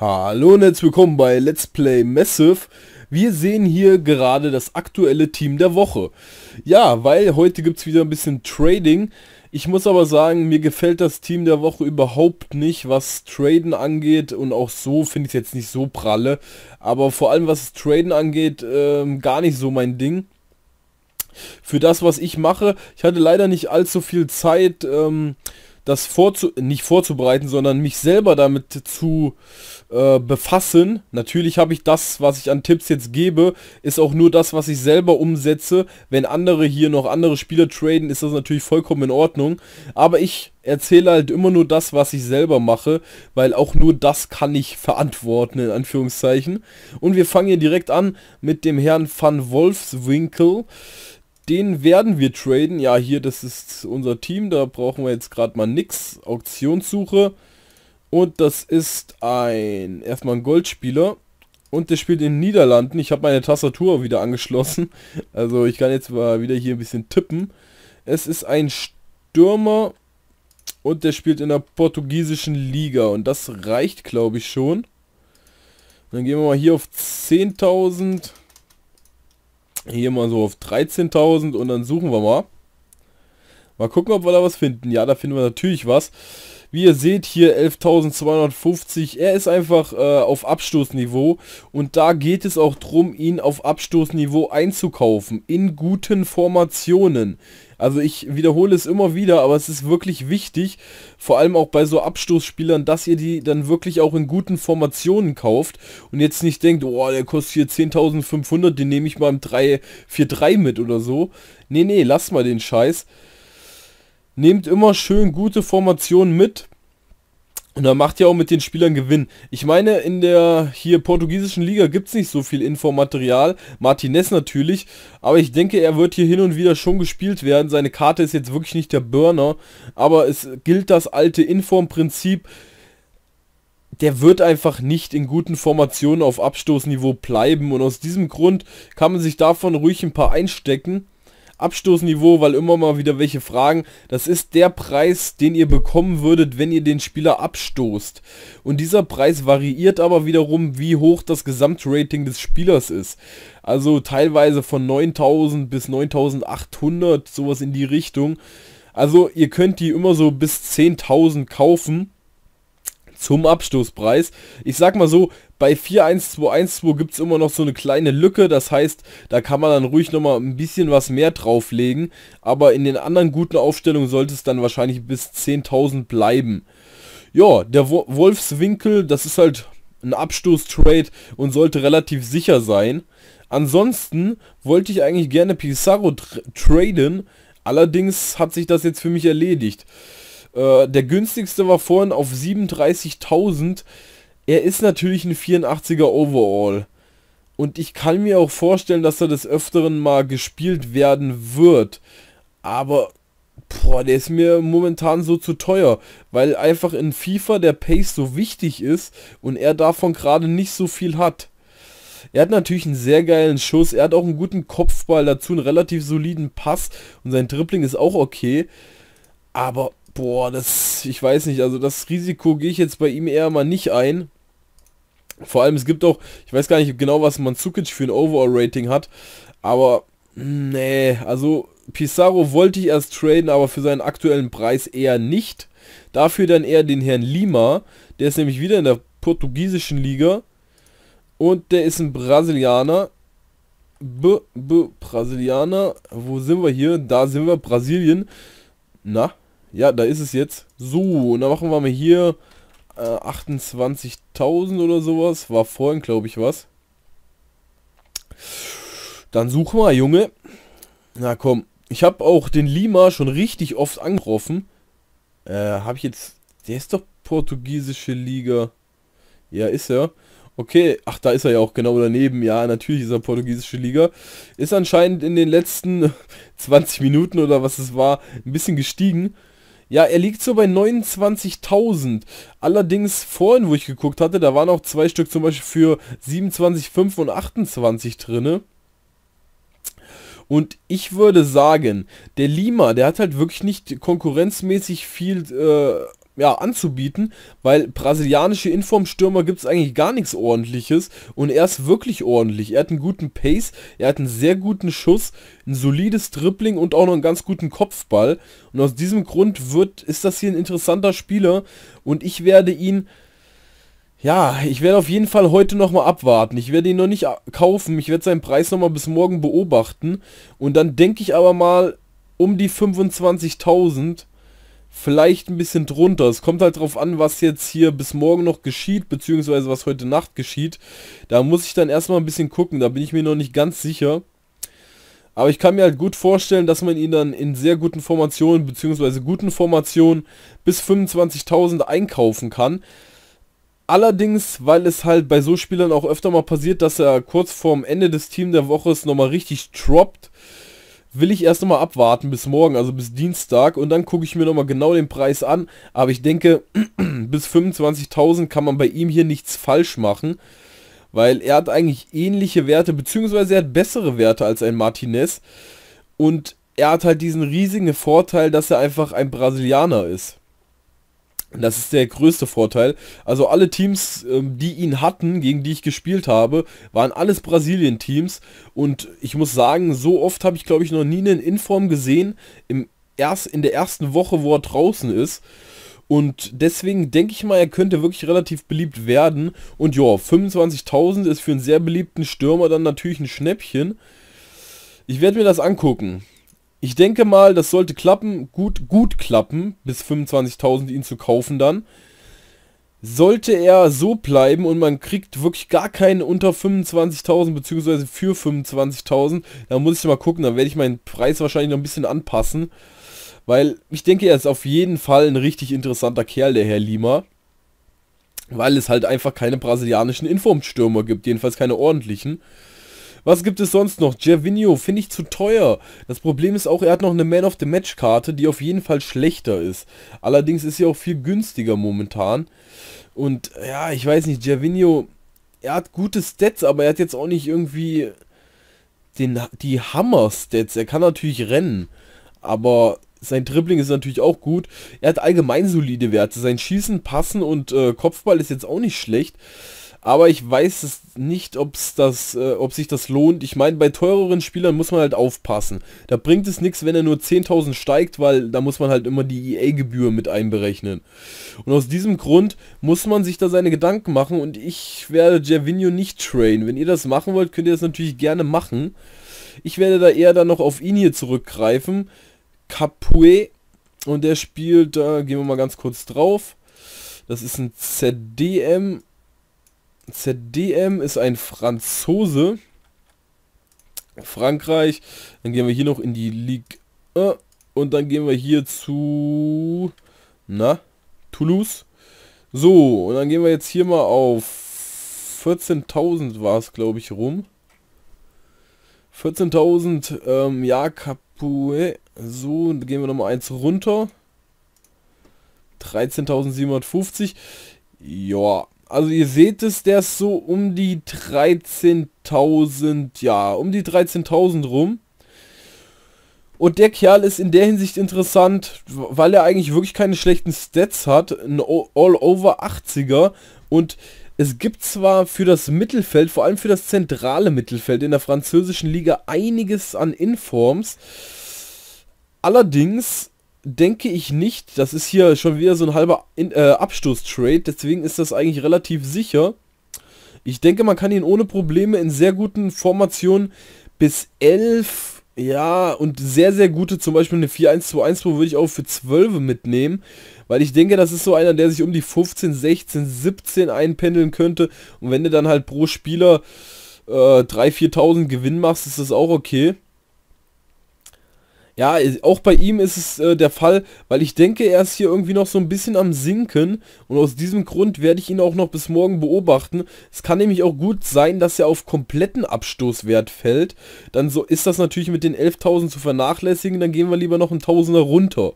Hallo und herzlich willkommen bei Let's Play Massive. Wir sehen hier gerade das aktuelle Team der Woche. Ja, weil heute gibt es wieder ein bisschen Trading. Ich muss aber sagen, mir gefällt das Team der Woche überhaupt nicht, was Traden angeht. Und auch so finde ich es jetzt nicht so pralle. Aber vor allem was Traden angeht, ähm, gar nicht so mein Ding. Für das, was ich mache, ich hatte leider nicht allzu viel Zeit... Ähm, das vorzu nicht vorzubereiten, sondern mich selber damit zu äh, befassen. Natürlich habe ich das, was ich an Tipps jetzt gebe, ist auch nur das, was ich selber umsetze. Wenn andere hier noch andere Spieler traden, ist das natürlich vollkommen in Ordnung. Aber ich erzähle halt immer nur das, was ich selber mache, weil auch nur das kann ich verantworten, in Anführungszeichen. Und wir fangen hier direkt an mit dem Herrn Van Wolfswinkel den werden wir traden. Ja, hier, das ist unser Team, da brauchen wir jetzt gerade mal nix. Auktionssuche. Und das ist ein, erstmal ein Goldspieler. Und der spielt in den Niederlanden. Ich habe meine Tastatur wieder angeschlossen. Also ich kann jetzt mal wieder hier ein bisschen tippen. Es ist ein Stürmer und der spielt in der portugiesischen Liga. Und das reicht, glaube ich, schon. Dann gehen wir mal hier auf 10.000. Hier mal so auf 13.000 und dann suchen wir mal. Mal gucken, ob wir da was finden. Ja, da finden wir natürlich was. Wie ihr seht, hier 11.250. Er ist einfach äh, auf Abstoßniveau. Und da geht es auch darum, ihn auf Abstoßniveau einzukaufen. In guten Formationen. Also ich wiederhole es immer wieder, aber es ist wirklich wichtig, vor allem auch bei so Abstoßspielern, dass ihr die dann wirklich auch in guten Formationen kauft und jetzt nicht denkt, oh, der kostet hier 10.500, den nehme ich mal im 3-4-3 mit oder so. Nee, nee, lasst mal den Scheiß. Nehmt immer schön gute Formationen mit und er macht ja auch mit den Spielern Gewinn. Ich meine, in der hier portugiesischen Liga gibt es nicht so viel Infomaterial. Martinez natürlich. Aber ich denke, er wird hier hin und wieder schon gespielt werden. Seine Karte ist jetzt wirklich nicht der Burner. Aber es gilt das alte Inform-Prinzip. Der wird einfach nicht in guten Formationen auf Abstoßniveau bleiben. Und aus diesem Grund kann man sich davon ruhig ein paar einstecken. Abstoßniveau, weil immer mal wieder welche fragen. Das ist der Preis, den ihr bekommen würdet, wenn ihr den Spieler abstoßt. Und dieser Preis variiert aber wiederum, wie hoch das Gesamtrating des Spielers ist. Also teilweise von 9000 bis 9800, sowas in die Richtung. Also ihr könnt die immer so bis 10.000 kaufen zum Abstoßpreis. Ich sag mal so, bei 41212 gibt es immer noch so eine kleine Lücke, das heißt, da kann man dann ruhig nochmal ein bisschen was mehr drauflegen, aber in den anderen guten Aufstellungen sollte es dann wahrscheinlich bis 10.000 bleiben. Ja, der Wolfswinkel, das ist halt ein Abstoßtrade und sollte relativ sicher sein. Ansonsten wollte ich eigentlich gerne Pizarro tra traden, allerdings hat sich das jetzt für mich erledigt. Äh, der günstigste war vorhin auf 37.000. Er ist natürlich ein 84er Overall. Und ich kann mir auch vorstellen, dass er des Öfteren mal gespielt werden wird. Aber, boah, der ist mir momentan so zu teuer. Weil einfach in FIFA der Pace so wichtig ist und er davon gerade nicht so viel hat. Er hat natürlich einen sehr geilen Schuss, er hat auch einen guten Kopfball, dazu einen relativ soliden Pass und sein Dribbling ist auch okay. Aber Boah, das, ich weiß nicht, also das Risiko gehe ich jetzt bei ihm eher mal nicht ein. Vor allem, es gibt auch, ich weiß gar nicht genau, was Manzukic für ein Overall-Rating hat, aber, mm, nee, also Pizarro wollte ich erst traden, aber für seinen aktuellen Preis eher nicht. Dafür dann eher den Herrn Lima, der ist nämlich wieder in der portugiesischen Liga und der ist ein Brasilianer. B, B, Brasilianer, wo sind wir hier? Da sind wir, Brasilien. Na, ja, da ist es jetzt. So, und dann machen wir mal hier äh, 28.000 oder sowas. War vorhin, glaube ich, was. Dann such mal, Junge. Na komm, ich habe auch den Lima schon richtig oft angerufen. Äh, habe ich jetzt... Der ist doch portugiesische Liga. Ja, ist er. Okay, ach, da ist er ja auch genau daneben. Ja, natürlich ist er portugiesische Liga. Ist anscheinend in den letzten 20 Minuten oder was es war, ein bisschen gestiegen. Ja, er liegt so bei 29.000. Allerdings vorhin, wo ich geguckt hatte, da waren auch zwei Stück zum Beispiel für 27, 27,5 und 28 drinne. Und ich würde sagen, der Lima, der hat halt wirklich nicht konkurrenzmäßig viel äh, ja, anzubieten, weil brasilianische Informstürmer gibt es eigentlich gar nichts ordentliches und er ist wirklich ordentlich. Er hat einen guten Pace, er hat einen sehr guten Schuss, ein solides Dribbling und auch noch einen ganz guten Kopfball und aus diesem Grund wird, ist das hier ein interessanter Spieler und ich werde ihn ja, ich werde auf jeden Fall heute nochmal abwarten. Ich werde ihn noch nicht kaufen. Ich werde seinen Preis nochmal bis morgen beobachten. Und dann denke ich aber mal um die 25.000 vielleicht ein bisschen drunter. Es kommt halt drauf an, was jetzt hier bis morgen noch geschieht, beziehungsweise was heute Nacht geschieht. Da muss ich dann erstmal ein bisschen gucken, da bin ich mir noch nicht ganz sicher. Aber ich kann mir halt gut vorstellen, dass man ihn dann in sehr guten Formationen, beziehungsweise guten Formationen bis 25.000 einkaufen kann. Allerdings, weil es halt bei so Spielern auch öfter mal passiert, dass er kurz vorm Ende des Team der Woche es nochmal richtig droppt, will ich erst nochmal abwarten bis morgen, also bis Dienstag. Und dann gucke ich mir nochmal genau den Preis an. Aber ich denke, bis 25.000 kann man bei ihm hier nichts falsch machen. Weil er hat eigentlich ähnliche Werte, beziehungsweise er hat bessere Werte als ein Martinez. Und er hat halt diesen riesigen Vorteil, dass er einfach ein Brasilianer ist. Das ist der größte Vorteil. Also alle Teams, ähm, die ihn hatten, gegen die ich gespielt habe, waren alles Brasilien-Teams. Und ich muss sagen, so oft habe ich, glaube ich, noch nie einen Inform gesehen im erst, in der ersten Woche, wo er draußen ist. Und deswegen denke ich mal, er könnte wirklich relativ beliebt werden. Und ja, 25.000 ist für einen sehr beliebten Stürmer dann natürlich ein Schnäppchen. Ich werde mir das angucken. Ich denke mal, das sollte klappen, gut, gut klappen, bis 25.000 ihn zu kaufen dann. Sollte er so bleiben und man kriegt wirklich gar keinen unter 25.000 bzw. für 25.000, dann muss ich mal gucken, dann werde ich meinen Preis wahrscheinlich noch ein bisschen anpassen. Weil ich denke, er ist auf jeden Fall ein richtig interessanter Kerl, der Herr Lima. Weil es halt einfach keine brasilianischen Informstürmer gibt, jedenfalls keine ordentlichen. Was gibt es sonst noch? Gervinho finde ich zu teuer. Das Problem ist auch, er hat noch eine Man of the Match Karte, die auf jeden Fall schlechter ist. Allerdings ist sie auch viel günstiger momentan. Und ja, ich weiß nicht, Gervinho, er hat gute Stats, aber er hat jetzt auch nicht irgendwie den, die Hammer-Stats. Er kann natürlich rennen, aber sein Dribbling ist natürlich auch gut. Er hat allgemein solide Werte. Sein Schießen, Passen und äh, Kopfball ist jetzt auch nicht schlecht. Aber ich weiß es nicht, ob's das, äh, ob sich das lohnt. Ich meine, bei teureren Spielern muss man halt aufpassen. Da bringt es nichts, wenn er nur 10.000 steigt, weil da muss man halt immer die EA-Gebühr mit einberechnen. Und aus diesem Grund muss man sich da seine Gedanken machen und ich werde Gervinho nicht trainen. Wenn ihr das machen wollt, könnt ihr das natürlich gerne machen. Ich werde da eher dann noch auf ihn hier zurückgreifen. Capue. Und der spielt, da äh, gehen wir mal ganz kurz drauf. Das ist ein ZDM ZDM ist ein Franzose. Frankreich. Dann gehen wir hier noch in die Ligue 1. Und dann gehen wir hier zu... Na? Toulouse. So, und dann gehen wir jetzt hier mal auf 14.000 war es, glaube ich, rum. 14.000, ähm, ja, Capoe. So, und gehen wir nochmal eins runter. 13.750. Ja, also ihr seht es, der ist so um die 13.000, ja, um die 13.000 rum. Und der Kerl ist in der Hinsicht interessant, weil er eigentlich wirklich keine schlechten Stats hat. Ein All-Over 80er. Und es gibt zwar für das Mittelfeld, vor allem für das zentrale Mittelfeld in der französischen Liga einiges an Informs. Allerdings denke ich nicht. Das ist hier schon wieder so ein halber In äh, Abstoß-Trade, deswegen ist das eigentlich relativ sicher. Ich denke, man kann ihn ohne Probleme in sehr guten Formationen bis 11, ja, und sehr, sehr gute, zum Beispiel eine 4-1-2-1, pro würde ich auch für 12 mitnehmen, weil ich denke, das ist so einer, der sich um die 15, 16, 17 einpendeln könnte und wenn du dann halt pro Spieler äh, 3.000, 4.000 Gewinn machst, ist das auch okay. Ja, auch bei ihm ist es äh, der Fall, weil ich denke, er ist hier irgendwie noch so ein bisschen am Sinken und aus diesem Grund werde ich ihn auch noch bis morgen beobachten. Es kann nämlich auch gut sein, dass er auf kompletten Abstoßwert fällt. Dann so ist das natürlich mit den 11.000 zu vernachlässigen, dann gehen wir lieber noch einen Tausender runter.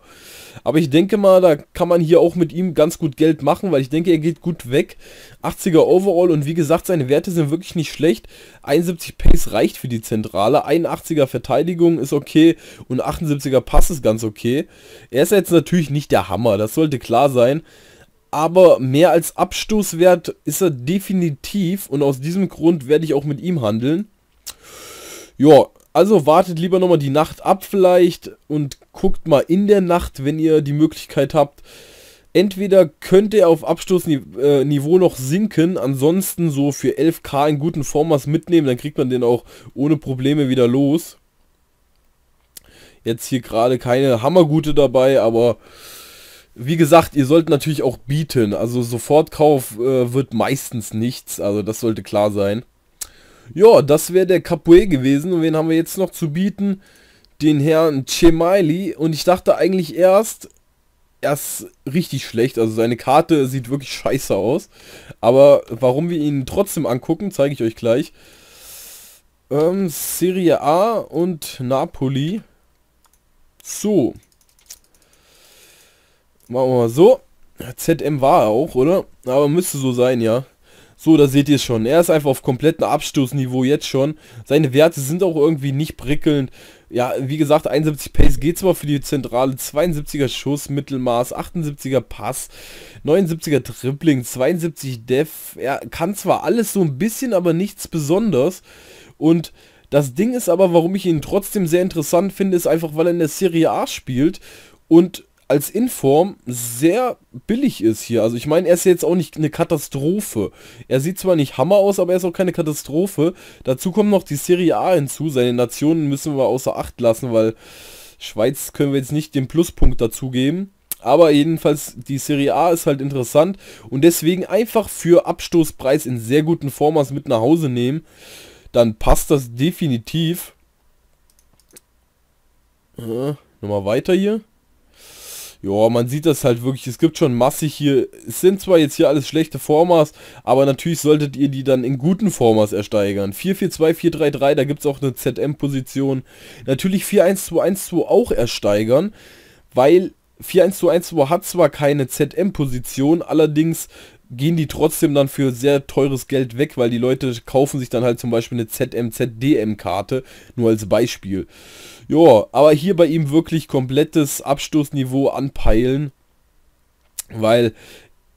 Aber ich denke mal, da kann man hier auch mit ihm ganz gut Geld machen, weil ich denke, er geht gut weg. 80er Overall und wie gesagt, seine Werte sind wirklich nicht schlecht. 71 Pace reicht für die Zentrale, 81er Verteidigung ist okay und 78er Pass ist ganz okay. Er ist jetzt natürlich nicht der Hammer, das sollte klar sein. Aber mehr als Abstoßwert ist er definitiv und aus diesem Grund werde ich auch mit ihm handeln. Ja, also wartet lieber nochmal die Nacht ab vielleicht und guckt mal in der Nacht, wenn ihr die Möglichkeit habt. Entweder könnt ihr auf Abstoßniveau äh, noch sinken, ansonsten so für 11k in guten Formas mitnehmen, dann kriegt man den auch ohne Probleme wieder los. Jetzt hier gerade keine Hammergute dabei, aber wie gesagt, ihr sollt natürlich auch bieten. Also Sofortkauf äh, wird meistens nichts, also das sollte klar sein. Ja, das wäre der Capoe gewesen. Und wen haben wir jetzt noch zu bieten? Den Herrn Chemaili. Und ich dachte eigentlich erst, er ist richtig schlecht. Also seine Karte sieht wirklich scheiße aus. Aber warum wir ihn trotzdem angucken, zeige ich euch gleich. Ähm, Serie A und Napoli. So. Machen wir mal so. ZM war er auch, oder? Aber müsste so sein, ja. So, da seht ihr es schon. Er ist einfach auf komplettem Abstoßniveau jetzt schon. Seine Werte sind auch irgendwie nicht prickelnd. Ja, wie gesagt, 71 Pace geht zwar für die Zentrale, 72er Schuss, Mittelmaß, 78er Pass, 79er Dribbling, 72 Def. Er kann zwar alles so ein bisschen, aber nichts Besonderes. Und das Ding ist aber, warum ich ihn trotzdem sehr interessant finde, ist einfach, weil er in der Serie A spielt und als Inform sehr billig ist hier. Also ich meine, er ist jetzt auch nicht eine Katastrophe. Er sieht zwar nicht Hammer aus, aber er ist auch keine Katastrophe. Dazu kommt noch die Serie A hinzu. Seine Nationen müssen wir außer Acht lassen, weil Schweiz können wir jetzt nicht den Pluspunkt dazugeben. Aber jedenfalls, die Serie A ist halt interessant und deswegen einfach für Abstoßpreis in sehr guten Formas mit nach Hause nehmen. Dann passt das definitiv. Ja, äh, nochmal weiter hier. Ja, man sieht das halt wirklich, es gibt schon massig hier, es sind zwar jetzt hier alles schlechte Formas, aber natürlich solltet ihr die dann in guten Formas ersteigern. 442, 433, da gibt es auch eine ZM-Position. Natürlich 41212 auch ersteigern, weil 41212 hat zwar keine ZM-Position, allerdings gehen die trotzdem dann für sehr teures Geld weg, weil die Leute kaufen sich dann halt zum Beispiel eine ZM, ZDM-Karte, nur als Beispiel. Ja, aber hier bei ihm wirklich komplettes Abstoßniveau anpeilen, weil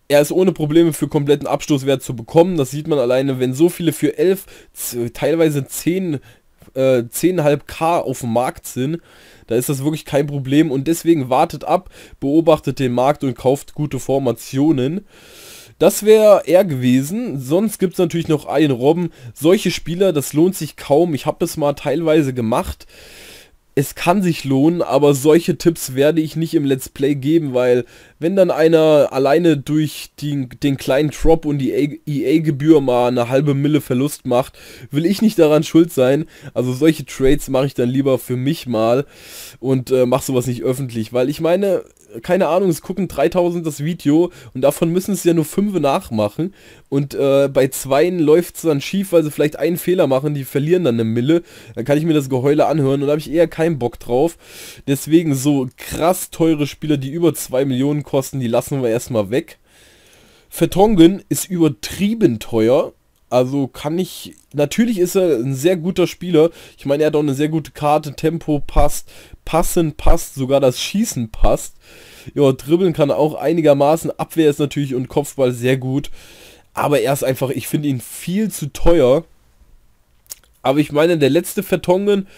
er ist ohne Probleme für kompletten Abstoßwert zu bekommen. Das sieht man alleine, wenn so viele für 11, teilweise 10, äh, 10,5k auf dem Markt sind, da ist das wirklich kein Problem und deswegen wartet ab, beobachtet den Markt und kauft gute Formationen. Das wäre er gewesen. Sonst gibt es natürlich noch einen Robben. Solche Spieler, das lohnt sich kaum. Ich habe das mal teilweise gemacht es kann sich lohnen, aber solche Tipps werde ich nicht im Let's Play geben, weil wenn dann einer alleine durch die, den kleinen Drop und die EA-Gebühr mal eine halbe Mille Verlust macht, will ich nicht daran schuld sein. Also solche Trades mache ich dann lieber für mich mal und äh, mache sowas nicht öffentlich, weil ich meine, keine Ahnung, es gucken 3000 das Video und davon müssen es ja nur 5 nachmachen und äh, bei zweien läuft es dann schief, weil sie vielleicht einen Fehler machen, die verlieren dann eine Mille, dann kann ich mir das Geheule anhören und da habe ich eher keinen Bock drauf. Deswegen so krass teure Spieler, die über 2 Millionen kosten, die lassen wir erstmal weg. Vertongen ist übertrieben teuer, also kann ich, natürlich ist er ein sehr guter Spieler. Ich meine, er hat auch eine sehr gute Karte, Tempo passt, Passen passt, sogar das Schießen passt. Ja, dribbeln kann er auch einigermaßen, Abwehr ist natürlich und Kopfball sehr gut. Aber er ist einfach, ich finde ihn viel zu teuer. Aber ich meine, der letzte Vertongen,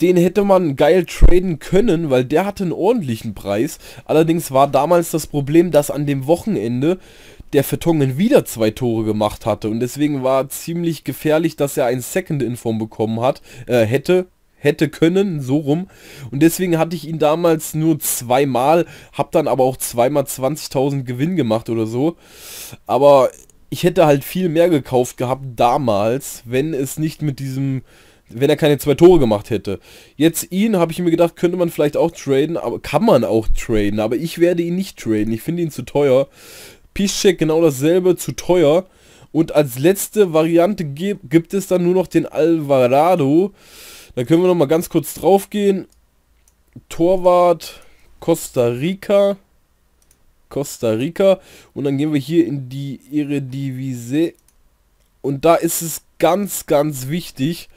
den hätte man geil traden können, weil der hatte einen ordentlichen Preis. Allerdings war damals das Problem, dass an dem Wochenende der Vertongen wieder zwei Tore gemacht hatte. Und deswegen war ziemlich gefährlich, dass er ein Second in Form bekommen hat, äh, hätte, hätte können, so rum. Und deswegen hatte ich ihn damals nur zweimal, hab dann aber auch zweimal 20.000 Gewinn gemacht oder so. Aber ich hätte halt viel mehr gekauft gehabt damals, wenn es nicht mit diesem wenn er keine zwei Tore gemacht hätte. Jetzt ihn habe ich mir gedacht, könnte man vielleicht auch traden, aber kann man auch traden, aber ich werde ihn nicht traden. Ich finde ihn zu teuer. Check genau dasselbe, zu teuer. Und als letzte Variante gibt, es dann nur noch den Alvarado. Da können wir nochmal ganz kurz drauf gehen. Torwart Costa Rica. Costa Rica. Und dann gehen wir hier in die Eredivisie. Und da ist es ganz, ganz wichtig,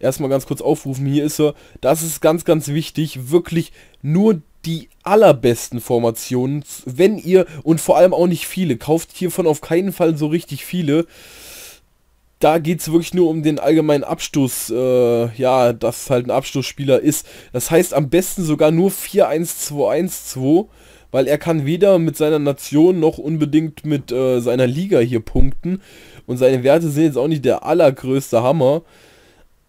erstmal ganz kurz aufrufen. Hier ist er. Das ist ganz, ganz wichtig. Wirklich nur die allerbesten Formationen. Wenn ihr, und vor allem auch nicht viele, kauft hiervon auf keinen Fall so richtig viele. Da geht es wirklich nur um den allgemeinen Abstoß, äh, ja, dass halt ein Abstoßspieler ist. Das heißt am besten sogar nur 4-1-2-1-2, weil er kann weder mit seiner Nation noch unbedingt mit äh, seiner Liga hier punkten. Und seine Werte sind jetzt auch nicht der allergrößte Hammer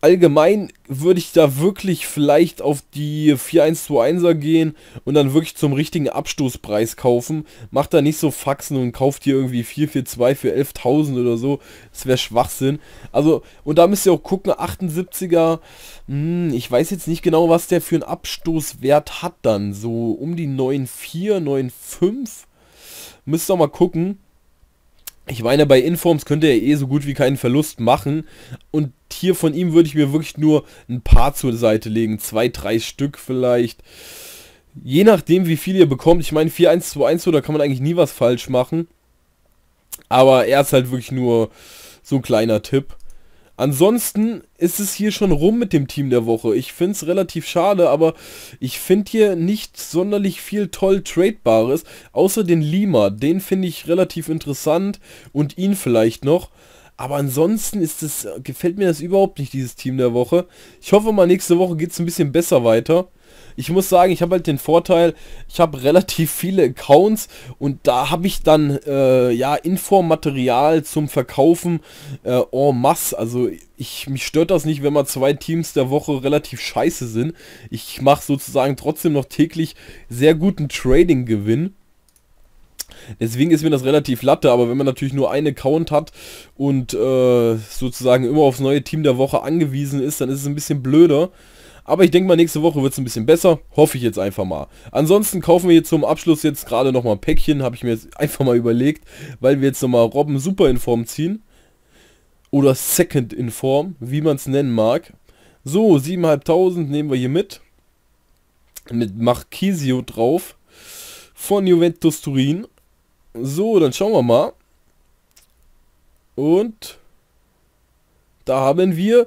allgemein würde ich da wirklich vielleicht auf die 4121er gehen und dann wirklich zum richtigen Abstoßpreis kaufen. Macht da nicht so Faxen und kauft hier irgendwie 442 für 11.000 oder so. Das wäre Schwachsinn. Also, und da müsst ihr auch gucken, 78er, mh, hm, ich weiß jetzt nicht genau, was der für einen Abstoßwert hat dann. So um die 9,4, 9,5. Müsst ihr auch mal gucken. Ich meine, bei Informs könnte er eh so gut wie keinen Verlust machen. Und hier von ihm würde ich mir wirklich nur ein paar zur Seite legen. Zwei, drei Stück vielleicht. Je nachdem, wie viel ihr bekommt. Ich meine, 4-1-2-1, da kann man eigentlich nie was falsch machen. Aber er ist halt wirklich nur so ein kleiner Tipp. Ansonsten ist es hier schon rum mit dem Team der Woche. Ich finde es relativ schade, aber ich finde hier nicht sonderlich viel toll Tradebares, außer den Lima. Den finde ich relativ interessant und ihn vielleicht noch. Aber ansonsten ist es, gefällt mir das überhaupt nicht, dieses Team der Woche. Ich hoffe mal, nächste Woche geht es ein bisschen besser weiter. Ich muss sagen, ich habe halt den Vorteil, ich habe relativ viele Accounts und da habe ich dann äh, ja Infomaterial zum Verkaufen äh, en masse. Also ich, mich stört das nicht, wenn mal zwei Teams der Woche relativ scheiße sind. Ich mache sozusagen trotzdem noch täglich sehr guten Trading-Gewinn. Deswegen ist mir das relativ latte, aber wenn man natürlich nur einen Account hat und äh, sozusagen immer aufs neue Team der Woche angewiesen ist, dann ist es ein bisschen blöder. Aber ich denke mal, nächste Woche wird es ein bisschen besser. Hoffe ich jetzt einfach mal. Ansonsten kaufen wir hier zum Abschluss jetzt gerade nochmal ein Päckchen. Habe ich mir jetzt einfach mal überlegt, weil wir jetzt nochmal Robben Super in Form ziehen. Oder Second in Form, wie man es nennen mag. So, 7.500 nehmen wir hier mit. Mit Marquisio drauf. Von Juventus Turin. So, dann schauen wir mal. Und da haben wir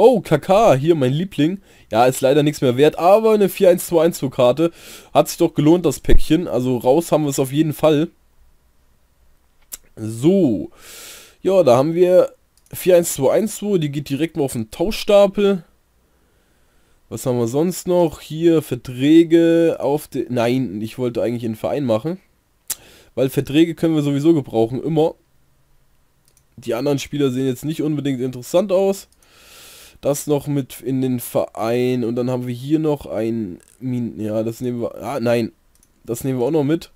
Oh, KK, hier mein Liebling. Ja, ist leider nichts mehr wert, aber eine 4121-Karte. Hat sich doch gelohnt, das Päckchen. Also raus haben wir es auf jeden Fall. So. Ja, da haben wir 41212. Die geht direkt mal auf den Tauschstapel. Was haben wir sonst noch? Hier Verträge auf den... Nein, ich wollte eigentlich einen Verein machen. Weil Verträge können wir sowieso gebrauchen, immer. Die anderen Spieler sehen jetzt nicht unbedingt interessant aus das noch mit in den Verein und dann haben wir hier noch ein Min ja, das nehmen wir ah, nein, das nehmen wir auch noch mit.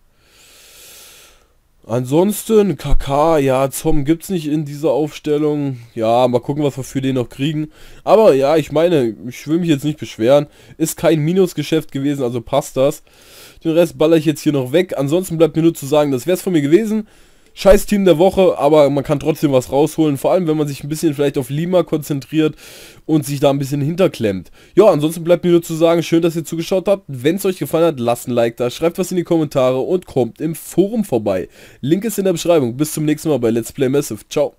Ansonsten KK, ja, Zom gibt's nicht in dieser Aufstellung. Ja, mal gucken, was wir für den noch kriegen. Aber ja, ich meine, ich will mich jetzt nicht beschweren. Ist kein Minusgeschäft gewesen, also passt das. Den Rest baller ich jetzt hier noch weg. Ansonsten bleibt mir nur zu sagen, das wäre es von mir gewesen scheiß Team der Woche, aber man kann trotzdem was rausholen. Vor allem, wenn man sich ein bisschen vielleicht auf Lima konzentriert und sich da ein bisschen hinterklemmt. Ja, ansonsten bleibt mir nur zu sagen, schön, dass ihr zugeschaut habt. Wenn es euch gefallen hat, lasst ein Like da, schreibt was in die Kommentare und kommt im Forum vorbei. Link ist in der Beschreibung. Bis zum nächsten Mal bei Let's Play Massive. Ciao.